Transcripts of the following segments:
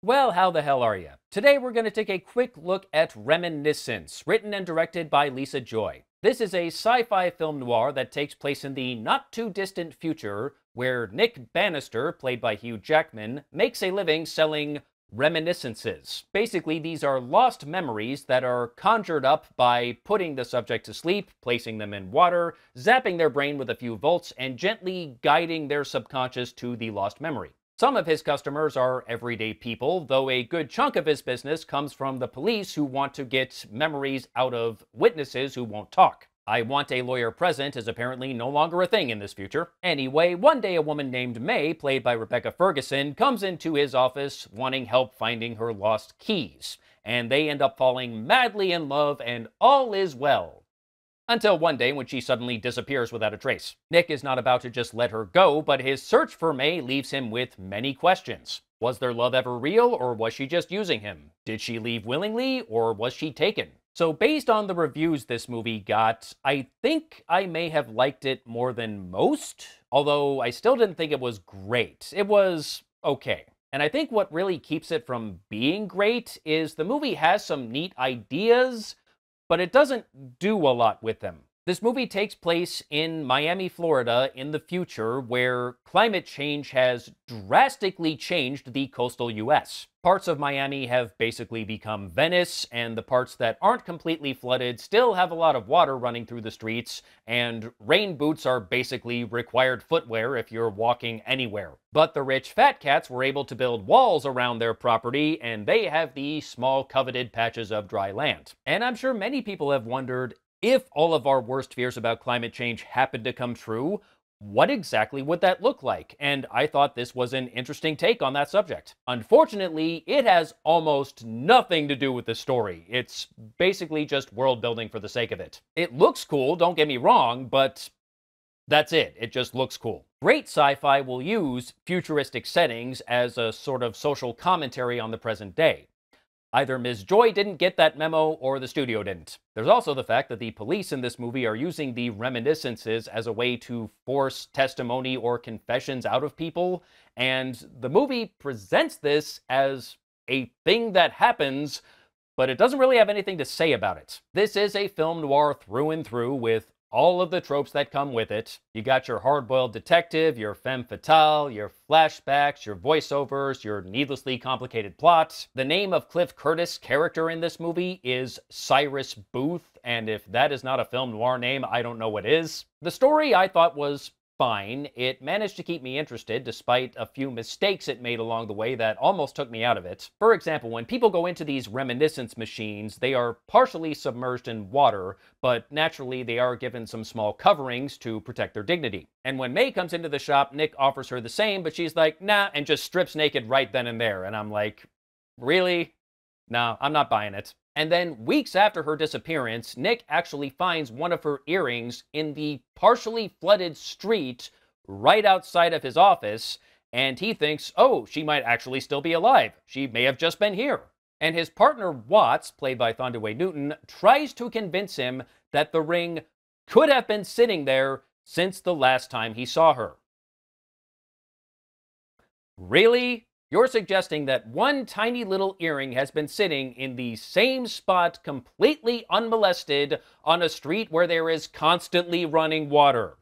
Well, how the hell are you? Today we're going to take a quick look at Reminiscence, written and directed by Lisa Joy. This is a sci-fi film noir that takes place in the not-too-distant future, where Nick Bannister, played by Hugh Jackman, makes a living selling reminiscences. Basically, these are lost memories that are conjured up by putting the subject to sleep, placing them in water, zapping their brain with a few volts, and gently guiding their subconscious to the lost memory. Some of his customers are everyday people, though a good chunk of his business comes from the police who want to get memories out of witnesses who won't talk. I want a lawyer present is apparently no longer a thing in this future. Anyway, one day a woman named May, played by Rebecca Ferguson, comes into his office wanting help finding her lost keys. And they end up falling madly in love, and all is well. Until one day when she suddenly disappears without a trace. Nick is not about to just let her go, but his search for May leaves him with many questions. Was their love ever real, or was she just using him? Did she leave willingly, or was she taken? So, based on the reviews this movie got, I think I may have liked it more than most, although I still didn't think it was great. It was okay. And I think what really keeps it from being great is the movie has some neat ideas, but it doesn't do a lot with them. This movie takes place in Miami, Florida, in the future, where climate change has drastically changed the coastal U.S. Parts of Miami have basically become Venice, and the parts that aren't completely flooded still have a lot of water running through the streets, and rain boots are basically required footwear if you're walking anywhere. But the rich fat cats were able to build walls around their property, and they have the small coveted patches of dry land. And I'm sure many people have wondered if all of our worst fears about climate change happened to come true, what exactly would that look like? And I thought this was an interesting take on that subject. Unfortunately, it has almost nothing to do with the story. It's basically just world building for the sake of it. It looks cool, don't get me wrong, but that's it. It just looks cool. Great sci-fi will use futuristic settings as a sort of social commentary on the present day. Either Ms. Joy didn't get that memo or the studio didn't. There's also the fact that the police in this movie are using the reminiscences as a way to force testimony or confessions out of people, and the movie presents this as a thing that happens, but it doesn't really have anything to say about it. This is a film noir through and through with all of the tropes that come with it. You got your hard-boiled detective, your femme fatale, your flashbacks, your voiceovers, your needlessly complicated plot. The name of Cliff Curtis' character in this movie is Cyrus Booth, and if that is not a film noir name, I don't know what is. The story I thought was fine. It managed to keep me interested despite a few mistakes it made along the way that almost took me out of it. For example, when people go into these reminiscence machines, they are partially submerged in water, but naturally they are given some small coverings to protect their dignity. And when May comes into the shop, Nick offers her the same, but she's like, nah, and just strips naked right then and there. And I'm like, really? No, I'm not buying it. And then weeks after her disappearance, Nick actually finds one of her earrings in the partially flooded street right outside of his office. And he thinks, oh, she might actually still be alive. She may have just been here. And his partner, Watts, played by Thondaway Newton, tries to convince him that the ring could have been sitting there since the last time he saw her. Really? You're suggesting that one tiny little earring has been sitting in the same spot completely unmolested on a street where there is constantly running water.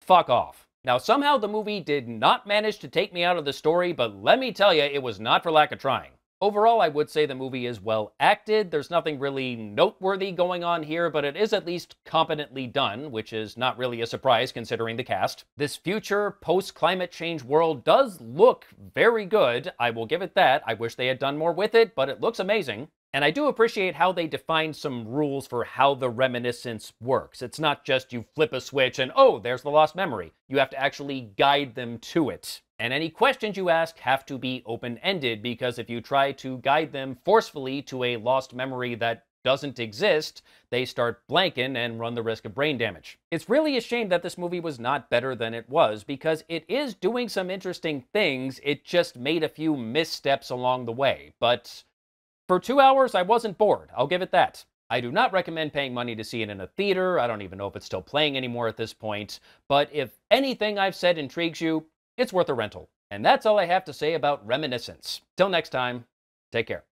Fuck off. Now, somehow the movie did not manage to take me out of the story, but let me tell you, it was not for lack of trying. Overall, I would say the movie is well acted. There's nothing really noteworthy going on here, but it is at least competently done, which is not really a surprise considering the cast. This future post-climate change world does look very good. I will give it that. I wish they had done more with it, but it looks amazing. And I do appreciate how they define some rules for how the reminiscence works. It's not just you flip a switch and, oh, there's the lost memory. You have to actually guide them to it. And any questions you ask have to be open ended because if you try to guide them forcefully to a lost memory that doesn't exist, they start blanking and run the risk of brain damage. It's really a shame that this movie was not better than it was because it is doing some interesting things, it just made a few missteps along the way. But for two hours, I wasn't bored, I'll give it that. I do not recommend paying money to see it in a theater. I don't even know if it's still playing anymore at this point. But if anything I've said intrigues you, it's worth a rental. And that's all I have to say about Reminiscence. Till next time, take care.